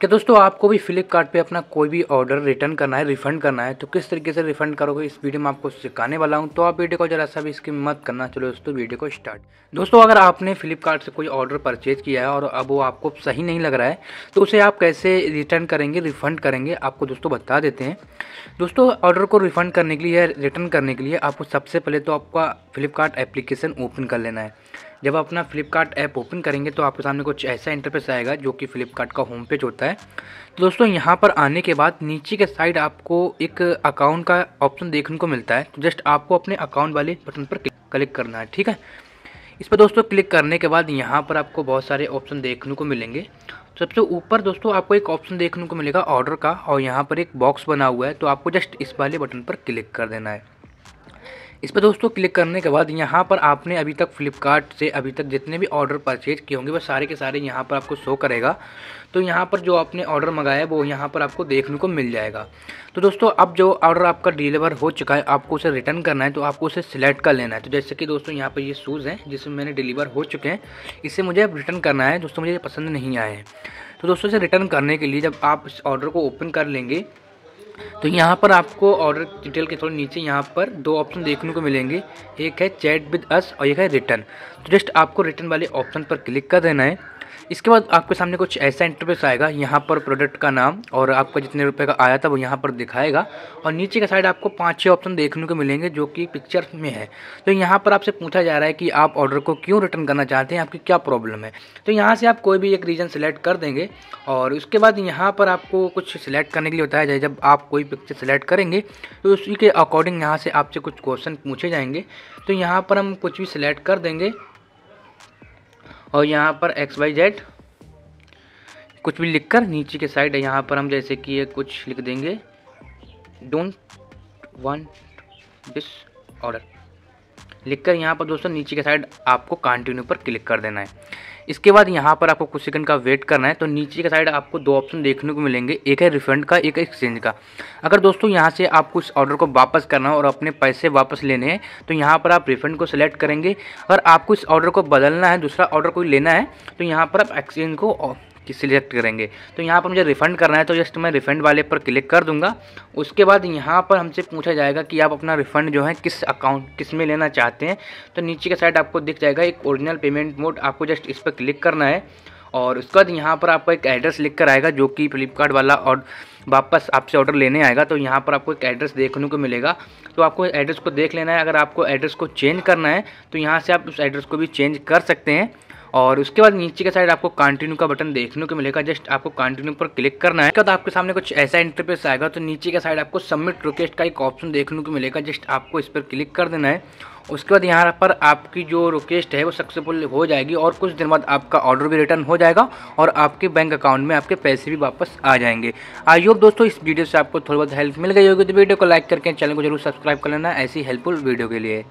कि दोस्तों आपको भी फ्लिपकार्ट पे अपना कोई भी ऑर्डर रिटर्न करना है रिफंड करना है तो किस तरीके से रिफंड करोगे इस वीडियो में आपको सिखाने वाला हूँ तो आप वीडियो को जरा सा भी इसकी मत करना चलो दोस्तों वीडियो को स्टार्ट दोस्तों अगर आपने फ्लिपकार्ट से कोई ऑर्डर परचेज किया है और अब वो आपको सही नहीं लग रहा है तो उसे आप कैसे रिटर्न करेंगे रिफंड करेंगे आपको दोस्तों बता देते हैं दोस्तों ऑर्डर को रिफंड करने के लिए रिटर्न करने के लिए आपको सबसे पहले तो आपका फ्लिपकार्ट एप्लीकेशन ओपन कर लेना है जब आप अपना फ्लिपकार्ट ऐप ओपन करेंगे तो आपके सामने कुछ ऐसा इंटरफेस आएगा जो कि फ्लिपकार्ट का होम पेज होता है तो दोस्तों यहाँ पर आने के बाद नीचे के साइड आपको एक अकाउंट का ऑप्शन देखने को मिलता है तो जस्ट आपको अपने अकाउंट वाले बटन पर क्लिक करना है ठीक है इस पर दोस्तों क्लिक करने के बाद यहाँ पर आपको बहुत सारे ऑप्शन देखने को मिलेंगे सबसे ऊपर दोस्तों आपको एक ऑप्शन देखने को मिलेगा ऑर्डर का और यहाँ पर एक बॉक्स बना हुआ है तो आपको जस्ट इस वाले बटन पर क्लिक कर देना है इस पर दोस्तों क्लिक करने के बाद यहाँ पर आपने अभी तक फ्लिपकार्ट से अभी तक जितने भी ऑर्डर परचेज किए होंगे वो सारे के सारे यहाँ पर आपको शो करेगा तो यहाँ पर जो आपने ऑर्डर मंगाया है वो यहाँ पर आपको देखने को मिल जाएगा तो दोस्तों अब जो ऑर्डर आपका डिलीवर हो चुका है आपको उसे रिटर्न करना है तो आपको उसे सिलेक्ट कर लेना है तो जैसे कि दोस्तों यहाँ पर ये शूज़ हैं जिसमें मैंने डिलीवर हो चुके हैं इसे मुझे अब रिटर्न करना है दोस्तों मुझे पसंद नहीं आए हैं तो दोस्तों इसे रिटर्न करने के लिए जब आप इस ऑर्डर को ओपन कर लेंगे तो यहाँ पर आपको ऑर्डर डिटेल के थोड़े नीचे यहाँ पर दो ऑप्शन देखने को मिलेंगे एक है चैट विद अस और एक है रिटर्न तो जस्ट आपको रिटर्न वाले ऑप्शन पर क्लिक कर देना है इसके बाद आपके सामने कुछ ऐसा इंटरफेस आएगा यहाँ पर प्रोडक्ट का नाम और आपका जितने रुपए का आया था वो यहाँ पर दिखाएगा और नीचे का साइड आपको पाँच छः ऑप्शन देखने को मिलेंगे जो कि पिक्चर में है तो यहाँ पर आपसे पूछा जा रहा है कि आप ऑर्डर को क्यों रिटर्न करना चाहते हैं आपकी क्या प्रॉब्लम है तो यहाँ से आप कोई भी एक रीज़न सेलेक्ट कर देंगे और उसके बाद यहाँ पर आपको कुछ सिलेक्ट करने के लिए बताया जाए जब आप कोई पिक्चर सिलेक्ट करेंगे तो उसी के अकॉर्डिंग यहाँ से आपसे कुछ क्वेश्चन पूछे जाएंगे तो यहाँ पर हम कुछ भी सिलेक्ट कर देंगे और यहाँ पर एक्स वाई जेड कुछ भी लिखकर नीचे के साइड है यहाँ पर हम जैसे कि ये कुछ लिख देंगे डोंट वॉन्ट दिस ऑर्डर लिखकर यहाँ पर दोस्तों नीचे के साइड आपको कंटिन्यू पर क्लिक कर देना है इसके बाद यहाँ पर आपको कुछ सेकंड का वेट करना है तो नीचे का साइड आपको दो ऑप्शन देखने को मिलेंगे एक है रिफंड का एक एक्सचेंज का अगर दोस्तों यहाँ से आपको इस ऑर्डर को वापस करना है और अपने पैसे वापस लेने हैं तो यहाँ पर आप रिफंड को सिलेक्ट करेंगे अगर आपको इस ऑर्डर को बदलना है दूसरा ऑर्डर कोई लेना है तो यहाँ पर आप एक्सचेंज को की सिलेक्ट करेंगे तो यहाँ पर मुझे रिफ़ंड करना है तो जस्ट मैं रिफ़ंड वाले पर क्लिक कर दूंगा उसके बाद यहाँ पर हमसे पूछा जाएगा कि आप अपना रिफ़ंड जो है किस अकाउंट किस में लेना चाहते हैं तो नीचे के साइड आपको दिख जाएगा एक ओरिजिनल पेमेंट मोड आपको जस्ट इस पर क्लिक करना है और उसके बाद यहाँ पर आपको एक एड्रेस लिख कर आएगा जो कि फ्लिपकार्ट वाला और वापस आपसे ऑर्डर लेने आएगा तो यहाँ पर आपको एक एड्रेस देखने को मिलेगा तो आपको एड्रेस को देख लेना है अगर आपको एड्रेस को चेंज करना है तो यहाँ से आप उस एड्रेस को भी चेंज कर सकते हैं और उसके बाद नीचे के साइड आपको कंटिन्यू का बटन देखने को मिलेगा जस्ट आपको कंटिन्यू पर क्लिक करना है उसके आपके सामने कुछ ऐसा इंटरफेस आएगा तो नीचे के साइड आपको सबमिट रिक्वेस्ट का एक ऑप्शन देखने को मिलेगा जस्ट आपको इस पर क्लिक कर देना है उसके बाद यहाँ पर आपकी जो रिक्वेस्ट है वो सक्सेसफुल हो जाएगी और कुछ दिन बाद आपका ऑर्डर भी रिटर्न हो जाएगा और आपके बैंक अकाउंट में आपके पैसे भी वापस आ जाएंगे आई होप दोस्तों इस वीडियो से आपको थोड़ी बहुत हेल्प मिल गई होगी तो वीडियो को लाइक करके चैनल को जरूर सब्सक्राइब कर लेना ऐसी हेल्पफुल वीडियो के लिए